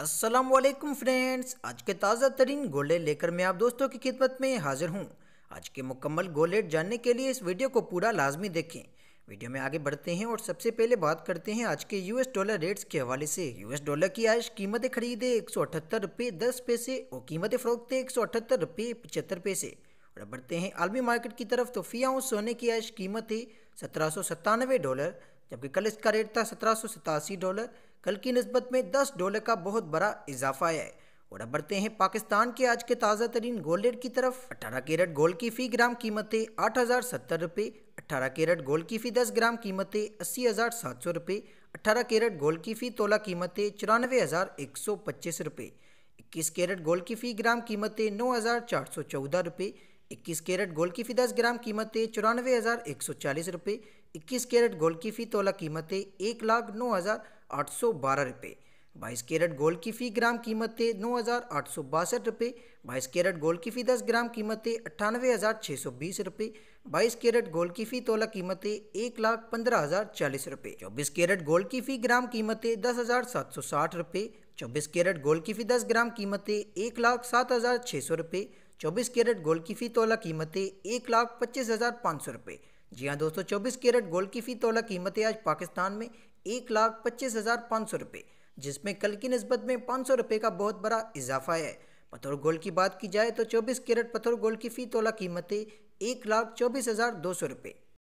अस्सलाम वालेकुम फ्रेंड्स आज के ताज़ा तरीन गोलेट लेकर मैं आप दोस्तों की खिदमत में हाजिर हूँ आज के मुकम्मल गोलेट जानने के लिए इस वीडियो को पूरा लाजमी देखें वीडियो में आगे बढ़ते हैं और सबसे पहले बात करते हैं आज के यू एस डॉलर रेट्स के हवाले से यू एस डॉलर की आज कीमतें खरीदे एक सौ अठहत्तर रुपये दस पैसे और कीमतें फ़रोखते एक सौ अठहत्तर रुपये पचहत्तर पैसे और बढ़ते हैं आलमी मार्केट की तरफ तो फ़िया सोने की आज कीमत है सत्रह सौ सत्तानवे डॉलर जबकि कल इसका रेट था सत्रह डॉलर कल की नस्बत में 10 डॉलर का बहुत बड़ा इजाफा है और अब बढ़ते हैं पाकिस्तान के आज के ताज़ा तरीन गोल्ड रेट की तरफ 18 कैरेट गोल्ड की फ़ी ग्राम कीमतें आठ हज़ार सत्तर रुपये अट्ठारह कैरेट गोल्ड की फ़ी दस ग्राम कीमतें अस्सी हज़ार सात सौ रुपये अट्ठारह कैरेट गोल्ड की फ़ी तोला कीमतें चौरानवे हज़ार एक सौ पच्चीस रुपये इक्कीस कैरेट गोल्ड की फ़ी ग्राम कीमतें नौ हज़ार चार सौ चौदह रुपये इक्कीस कैरेट गोल्ड की फी दस ग्राम कीमत है चौरानवे हज़ार एक सौ चालीस रुपये इक्कीस कैरेट गोल्ड की फी तोला कीमत है एक लाख नौ हज़ार आठ सौ बारह रुपये बाईस कैरेट गोल्ड की फी ग्राम कीमत है नौ हज़ार आठ सौ बासठ रुपये बाईस कैरेट गोल्ड की फी दस ग्राम कीमत है अट्ठानवे हज़ार छः सौ बीस रुपये बाईस कैरेट गोल्ड की फी तोला कीमत है एक लाख पंद्रह हज़ार चालीस रुपये चौबीस कैरेट गोल्ड की फी ग्राम कीमत है दस हज़ार सात सौ साठ रुपये चौबीस कैरेट गोल्ड की फी दस ग्राम कीमत है एक लाख सात हज़ार छः सौ रुपये 24 कैरेट गोल्ड की फी तोला कीमतें एक लाख पच्चीस हज़ार पाँच सौ रुपये जी हाँ दोस्तों 24 कैरेट गोल्ड की फी तोला कीमतें आज पाकिस्तान में एक लाख पच्चीस हज़ार पाँच सौ रुपये जिसमें कल की नस्बत में पाँच सौ रुपये का बहुत बड़ा इजाफा है पथर गोल्ड की बात की जाए तो चौबीस कैरेट पथर गोल्ड की फ़ी तोला कीमतें एक लाख चौबीस हज़ार दो सौ रुपये